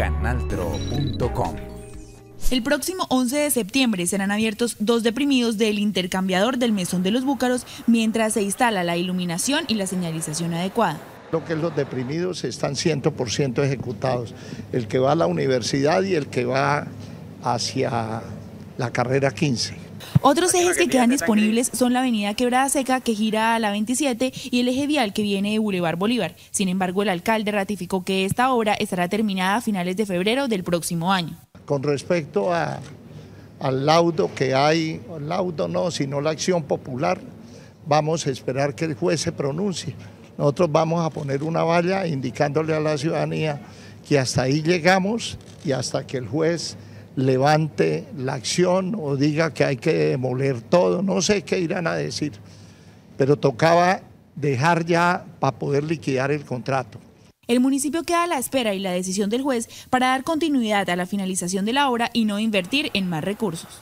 canaltro.com. El próximo 11 de septiembre serán abiertos dos deprimidos del intercambiador del Mesón de los Búcaros mientras se instala la iluminación y la señalización adecuada. Lo que es los deprimidos están 100% ejecutados. El que va a la universidad y el que va hacia la carrera 15. Otros ejes que quedan disponibles son la avenida Quebrada Seca que gira a la 27 y el eje vial que viene de Boulevard Bolívar. Sin embargo, el alcalde ratificó que esta obra estará terminada a finales de febrero del próximo año. Con respecto a, al laudo que hay, laudo no, sino la acción popular, vamos a esperar que el juez se pronuncie. Nosotros vamos a poner una valla indicándole a la ciudadanía que hasta ahí llegamos y hasta que el juez levante la acción o diga que hay que demoler todo, no sé qué irán a decir, pero tocaba dejar ya para poder liquidar el contrato. El municipio queda a la espera y la decisión del juez para dar continuidad a la finalización de la obra y no invertir en más recursos.